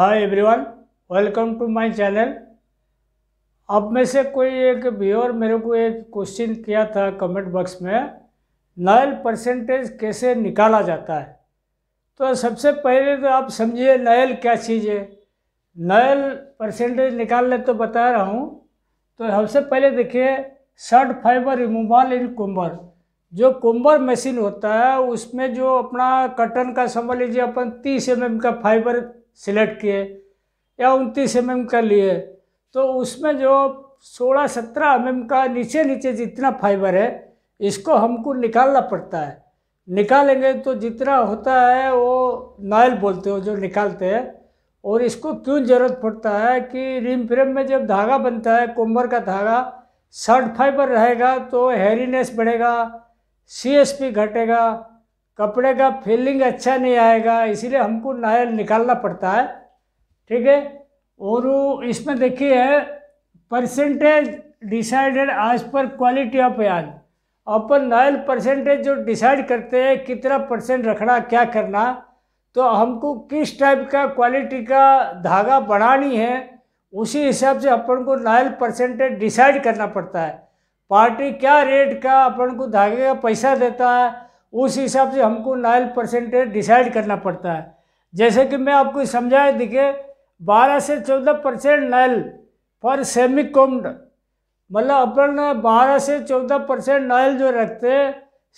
hi everyone welcome to my channel अब में से कोई एक व्यूअर मेरे को एक क्वेश्चन किया था कमेंट बॉक्स में नायल परसेंटेज कैसे निकाला जाता है तो सबसे पहले तो आप समझिए नायल क्या चीज़ है नायल परसेंटेज निकालने तो बता रहा हूँ तो सबसे पहले देखिए short fibre removal in comber जो कुंबर मशीन होता है उसमें जो अपना कटन का समझ लीजिए अपन तीस एम का फाइबर सिलेक्ट किए या उनतीस एम mm का लिए तो उसमें जो 16-17 एम mm का नीचे नीचे जितना फाइबर है इसको हमको निकालना पड़ता है निकालेंगे तो जितना होता है वो नायल बोलते हो जो निकालते हैं और इसको क्यों ज़रूरत पड़ता है कि रिम फ्रेम में जब धागा बनता है कोम्बर का धागा शर्ट फाइबर रहेगा तो हेरीनेस बढ़ेगा पी घटेगा कपड़े का फीलिंग अच्छा नहीं आएगा इसीलिए हमको नया निकालना पड़ता है ठीक है और इसमें देखिए परसेंटेज डिसाइडेड आज पर क्वालिटी ऑफ यान अपन नायल परसेंटेज जो डिसाइड करते हैं कितना परसेंट रखना क्या करना तो हमको किस टाइप का क्वालिटी का धागा बनानी है उसी हिसाब से अपन को नायल परसेंटेज डिसाइड करना पड़ता है पार्टी क्या रेट का अपन को धागे का पैसा देता है उस हिसाब से हमको नाइल परसेंटेज डिसाइड करना पड़ता है जैसे कि मैं आपको समझाया दिखे बारह से चौदह परसेंट नाइल पर सेमी कोम्ड मतलब अपन बारह से चौदह परसेंट नाइल जो रखते हैं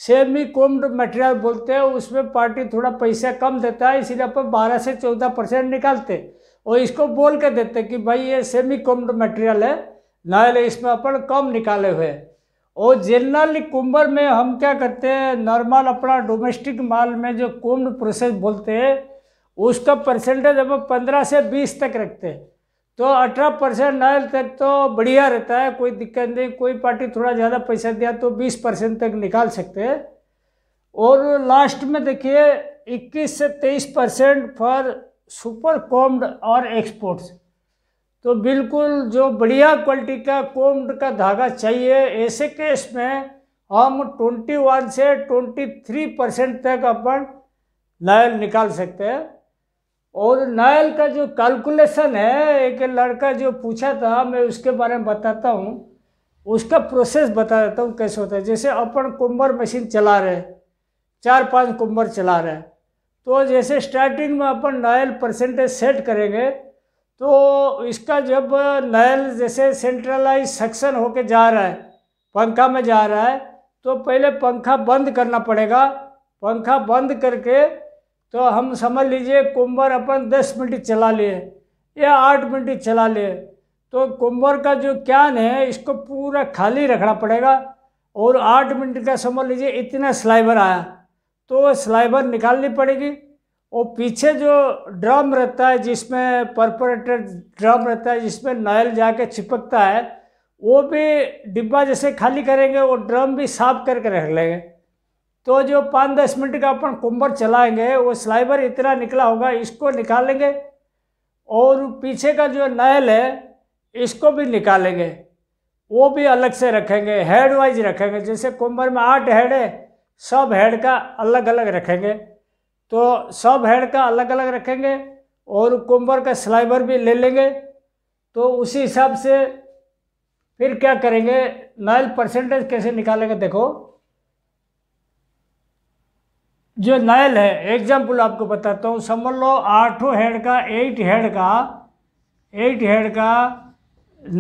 सेमी कोम्ड मटेरियल बोलते हैं उसमें पार्टी थोड़ा पैसा कम देता है इसीलिए अपन बारह से चौदह परसेंट निकालते और इसको बोल के देते कि भाई ये सेमी कोम्ड मटेरियल है नायल इसमें अपन कम निकाले हुए हैं और जनरली कुंभर में हम क्या करते हैं नॉर्मल अपना डोमेस्टिक माल में जो कुंभ प्रोसेस बोलते हैं उसका परसेंटेज हम पंद्रह से बीस तक रखते हैं तो अठारह परसेंट नायल तक तो बढ़िया रहता है कोई दिक्कत नहीं कोई पार्टी थोड़ा ज़्यादा पैसा दिया तो बीस परसेंट तक निकाल सकते हैं और लास्ट में देखिए इक्कीस से तेईस परसेंट फॉर सुपर कॉम्ड और एक्सपोर्ट्स तो बिल्कुल जो बढ़िया क्वालिटी का कोम्ड का धागा चाहिए ऐसे केस में हम 21 से 23 परसेंट तक अपन नायल निकाल सकते हैं और नायल का जो कैलकुलेशन है एक लड़का जो पूछा था मैं उसके बारे में बताता हूँ उसका प्रोसेस बता देता हूँ कैसे होता है जैसे अपन कुंभर मशीन चला रहे चार पांच कुंभर चला रहे तो जैसे स्टार्टिंग में अपन नायल परसेंटेज सेट करेंगे तो इसका जब नल जैसे सेंट्रलाइज सक्शन होके जा रहा है पंखा में जा रहा है तो पहले पंखा बंद करना पड़ेगा पंखा बंद करके तो हम समझ लीजिए कुंभर अपन दस मिनट चला लिए या आठ मिनट चला लिए तो कुंभर का जो कैन है इसको पूरा खाली रखना पड़ेगा और आठ मिनट का समझ लीजिए इतना स्लाइबर आया तो स्लाइबर निकालनी पड़ेगी वो पीछे जो ड्रम रहता है जिसमें परपोरेटेड ड्रम रहता है जिसमें नॉयल जाके चिपकता है वो भी डिब्बा जैसे खाली करेंगे वो ड्रम भी साफ करके रख लेंगे तो जो पाँच दस मिनट का अपन कुंभर चलाएंगे वो स्लाइबर इतना निकला होगा इसको निकालेंगे और पीछे का जो नायल है इसको भी निकालेंगे वो भी अलग से रखेंगे हेड वाइज रखेंगे जैसे कुंभर में आठ हेड है सब हेड का अलग अलग रखेंगे तो सब हेड का अलग अलग रखेंगे और कुंबर का स्लाइबर भी ले लेंगे तो उसी हिसाब से फिर क्या करेंगे नाइल परसेंटेज कैसे निकालेंगे देखो जो नाइल है एग्जाम्पल आपको बताता हूँ समझ लो आठों हेड का एट हेड का एट हेड का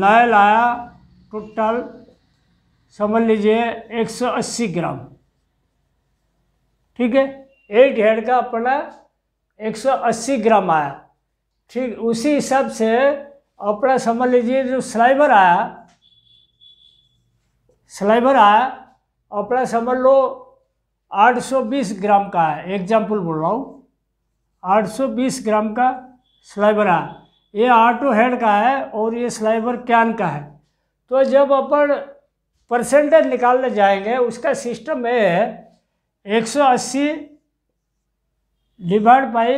नाइल आया टोटल समझ लीजिए 180 ग्राम ठीक है एट हेड का अपना 180 ग्राम आया ठीक उसी हिसाब से अपना समझ लीजिए जो स्लाइबर आया स्लाइबर आया अपना समझ लो 820 ग्राम का है एग्जाम्पल बोल रहा हूँ 820 ग्राम का स्लाइबर आया ये आटो हेड का है और ये स्लाइबर कैन का है तो जब अपन परसेंटेज निकालने जाएंगे उसका सिस्टम ये है 180 डिमांड पाई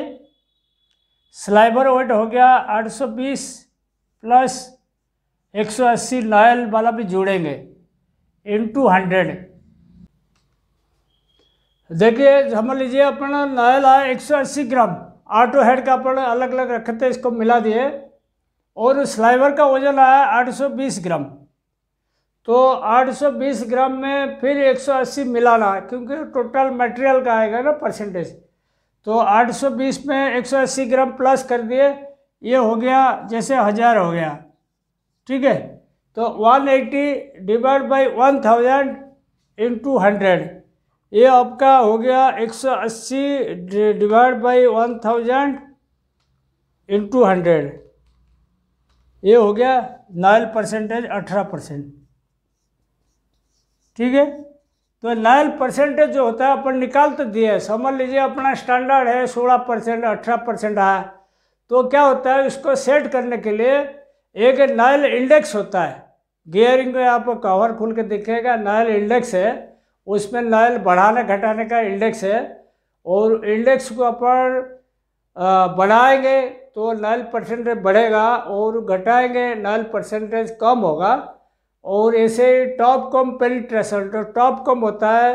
स्लाइबर वेट हो गया 820 प्लस 180 लॉयल वाला भी जोड़ेंगे टू हंड्रेड देखिए समझ लीजिए अपना लॉयल आया एक सौ अस्सी ग्राम आटो हेड का अपन अलग अलग रखे थे इसको मिला दिए और स्लाइवर का वजन आया आठ सौ बीस ग्राम तो 820 ग्राम में फिर 180 मिलाना क्योंकि टोटल मटेरियल का आएगा ना परसेंटेज तो 820 में 180 ग्राम प्लस कर दिए ये हो गया जैसे हज़ार हो गया ठीक है तो 180 eighty divide by one thousand into hundred ये आपका हो गया 180 divide by one thousand into hundred ये हो गया नाइल परसेंटेज अठारह परसेंट ठीक है तो नायल परसेंटेज जो होता है अपन निकाल तो दिए समझ लीजिए अपना स्टैंडर्ड है सोलह परसेंट अठारह परसेंट है तो क्या होता है इसको सेट करने के लिए एक नायल इंडेक्स होता है गियरिंग में आप कवर खोल के देखिएगा नायल इंडेक्स है उसमें नायल बढ़ाने घटाने का इंडेक्स है और इंडेक्स को अपन बढ़ाएंगे तो नायल परसेंटेज बढ़ेगा और घटाएंगे नायल परसेंटेज कम होगा और ऐसे टॉप कॉम पेनिट्रेशन तो टॉप कॉम होता है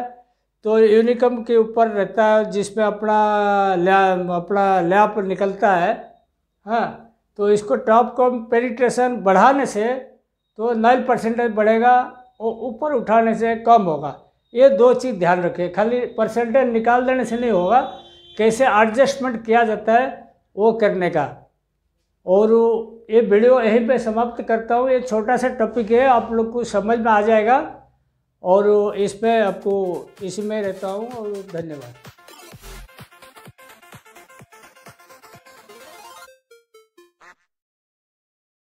तो यूनिकम के ऊपर रहता है जिसमें अपना ल्या अपना लैप निकलता है हाँ तो इसको टॉप कॉम पेनिट्रेशन बढ़ाने से तो नाइन परसेंटेज बढ़ेगा और ऊपर उठाने से कम होगा ये दो चीज़ ध्यान रखें खाली परसेंटेज निकाल देने से नहीं होगा कैसे एडजस्टमेंट किया जाता है वो करने का और ये वीडियो यहीं पे समाप्त करता हूँ ये छोटा सा टॉपिक है आप लोग को समझ में आ जाएगा और इस पर आपको इसी में रहता हूँ और धन्यवाद